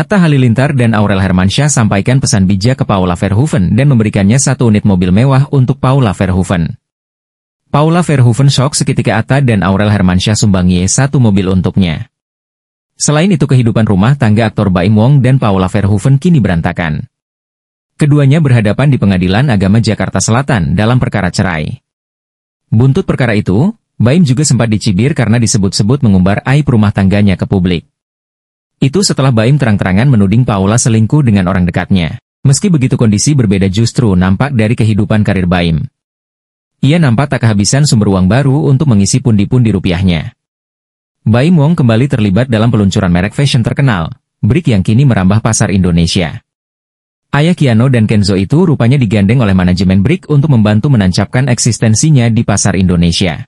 Atta Halilintar dan Aurel Hermansyah sampaikan pesan bijak ke Paula Verhoeven dan memberikannya satu unit mobil mewah untuk Paula Verhoeven. Paula Verhoeven shock seketika Atta dan Aurel Hermansyah sumbangi satu mobil untuknya. Selain itu kehidupan rumah tangga aktor Baim Wong dan Paula Verhoeven kini berantakan. Keduanya berhadapan di pengadilan agama Jakarta Selatan dalam perkara cerai. Buntut perkara itu, Baim juga sempat dicibir karena disebut-sebut mengumbar aib rumah tangganya ke publik. Itu setelah Baim terang-terangan menuding Paula selingkuh dengan orang dekatnya. Meski begitu kondisi berbeda justru nampak dari kehidupan karir Baim. Ia nampak tak kehabisan sumber uang baru untuk mengisi pundi-pundi rupiahnya. Baim Wong kembali terlibat dalam peluncuran merek fashion terkenal, Brick yang kini merambah pasar Indonesia. Ayah Kiano dan Kenzo itu rupanya digandeng oleh manajemen Brick untuk membantu menancapkan eksistensinya di pasar Indonesia.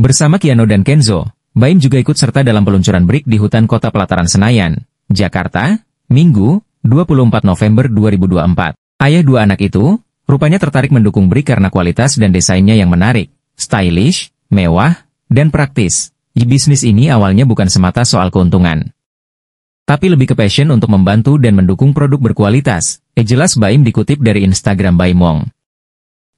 Bersama Kiano dan Kenzo, Baim juga ikut serta dalam peluncuran BRIK di hutan kota pelataran Senayan, Jakarta, Minggu, 24 November 2024. Ayah dua anak itu, rupanya tertarik mendukung BRIK karena kualitas dan desainnya yang menarik, stylish, mewah, dan praktis. Bisnis ini awalnya bukan semata soal keuntungan tapi lebih ke passion untuk membantu dan mendukung produk berkualitas. Eh jelas Baim dikutip dari Instagram Baimong.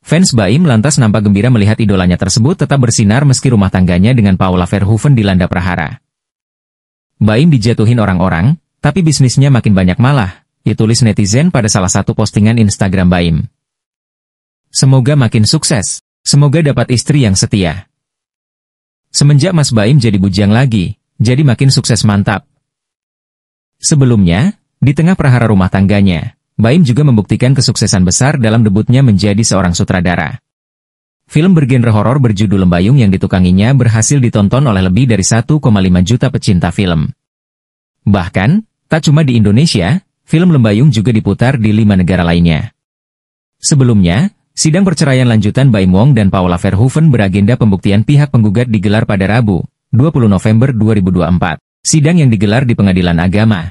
Fans Baim lantas nampak gembira melihat idolanya tersebut tetap bersinar meski rumah tangganya dengan Paula Verhoeven dilanda prahara. Baim dijatuhin orang-orang, tapi bisnisnya makin banyak malah, ditulis netizen pada salah satu postingan Instagram Baim. Semoga makin sukses, semoga dapat istri yang setia. Semenjak Mas Baim jadi bujang lagi, jadi makin sukses mantap. Sebelumnya, di tengah prahara rumah tangganya, Baim juga membuktikan kesuksesan besar dalam debutnya menjadi seorang sutradara. Film bergenre horor berjudul Lembayung yang ditukanginya berhasil ditonton oleh lebih dari 1,5 juta pecinta film. Bahkan, tak cuma di Indonesia, film Lembayung juga diputar di lima negara lainnya. Sebelumnya, sidang perceraian lanjutan Baim Wong dan Paula Verhoeven beragenda pembuktian pihak penggugat digelar pada Rabu, 20 November 2024. Sidang yang digelar di Pengadilan Agama,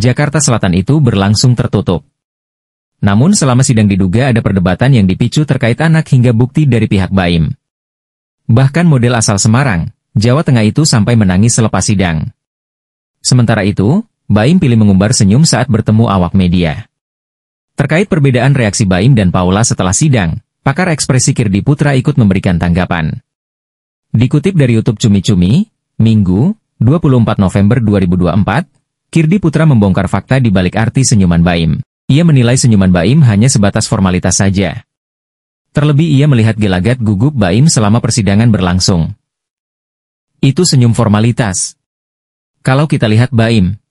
Jakarta Selatan itu berlangsung tertutup. Namun selama sidang diduga ada perdebatan yang dipicu terkait anak hingga bukti dari pihak Baim. Bahkan model asal Semarang, Jawa Tengah itu sampai menangis selepas sidang. Sementara itu, Baim pilih mengumbar senyum saat bertemu awak media. Terkait perbedaan reaksi Baim dan Paula setelah sidang, pakar ekspresi Kirdi Putra ikut memberikan tanggapan. Dikutip dari YouTube Cumi Cumi, Minggu, 24 November 2024, Kirdi Putra membongkar fakta di balik arti senyuman Baim. Ia menilai senyuman Baim hanya sebatas formalitas saja. Terlebih ia melihat gelagat gugup Baim selama persidangan berlangsung. Itu senyum formalitas. Kalau kita lihat Baim,